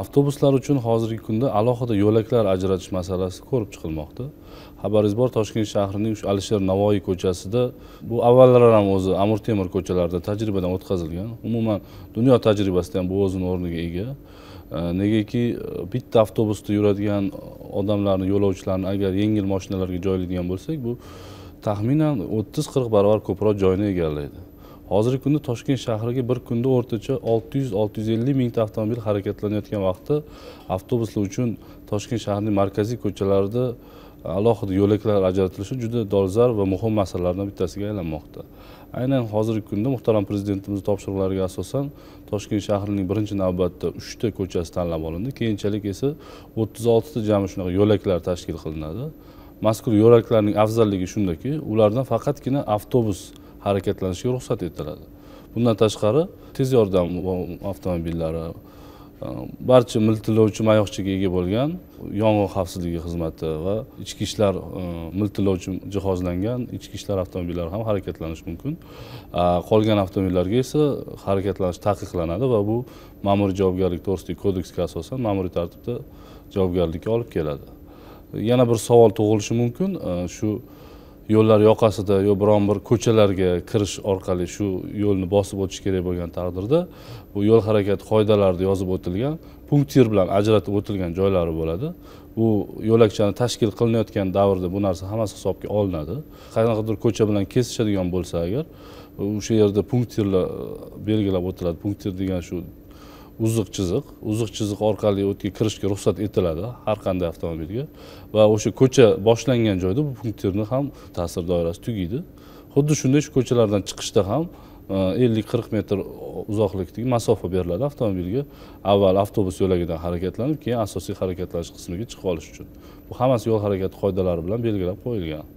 avtobuslar uchun hozirgi kunda alohida yo'laklar ajratish masalasi ko'rib chiqilmoqda xabaringiz bor toshkent shahrining shu alisher navoiy ko'chasida bu avvallari ham o'zi amir temir ko'chalarida tajribadan o'tkazilgan umuman dunyo tajribasida ham bu o'zini o'rniga ega negaki e, bitta avtobusda yuradigan odamlarni yo'lovchilarni agar yengil mashinalarga joylaydigan bo'lsak bu taxminan o'ttiz qirq barobar ko'proq joyni egallaydi hozirgi kunda toshkent shahriga bir kunda o'rtacha 600-650 mingta avtomobil harakatlanayotgan vaqtda avtobuslar uchun toshkent shahrining markaziy ko'chalarida alohida yo'laklar ajratilishi juda dolzarb va muhim masalalardan bittasiga aylanmoqda aynan hozirgi kunda muhtaram prezidentimiz topshiriqlariga asosan toshkent shahrining birinchi navbatda uchta ko'chasi tanlab olindi keyinchalik esa o'ttiz oltita jami shunaqa yo'laklar tashkil qilinadi mazkur yo'laklarning afzalligi shundaki ulardan faqatgina avtobus harakatlanishiga ruxsat etiladi bundan tashqari tez yordam avtomobillari e, barcha miltillovchi mayoqchaga ega bo'lgan yong'in xavfsizligi xizmati va ichki ishlar e, miltillovchi jihozlangan ichki ishlar avtomobillari ham harakatlanishi mumkin e, qolgan avtomobillarga esa harakatlanish taqiqlanadi va bu ma'muriy javobgarlik to'g'risidagi kodeksga asosan ma'muriy tartibda javobgarlikka olib keladi yana bir savol tug'ilishi mumkin shu yo'llar yoqasida yo biron bir ko'chalarga kirish orqali shu yo'lni bosib o'tish kerak bo'lgan taqdirda bu yo'l harakati qoidalarida yozib o'tilgan punktir bilan ajratib o'tilgan joylari bo'ladi bu yo'lakchani tashkil qilinayotgan davrda bu narsa hammasi hisobga olinadi qanaqadir ko'cha bilan kesishadigan bo'lsa agar o'sha yerda punktirlar belgilab o'tiladi punktir degan shu uzuq chiziq uzuq chiziq orqali o'tga kirishga ruxsat etiladi har qanday avtomobilga va o'sha ko'cha boshlangan joyda bu punktirni ham ta'sir doirasi tugaydi xuddi shunday shu ko'chalardan chiqishda ham e, ellik qirq metr uzoqlikdagi masofa beriladi avtomobilga avval avtobus yo'lagidan harakatlanib keyin asosiy harakatlanish qismiga chiqib olish uchun bu hammasi yo'l harakati qoidalari bilan belgilab qo'yilgan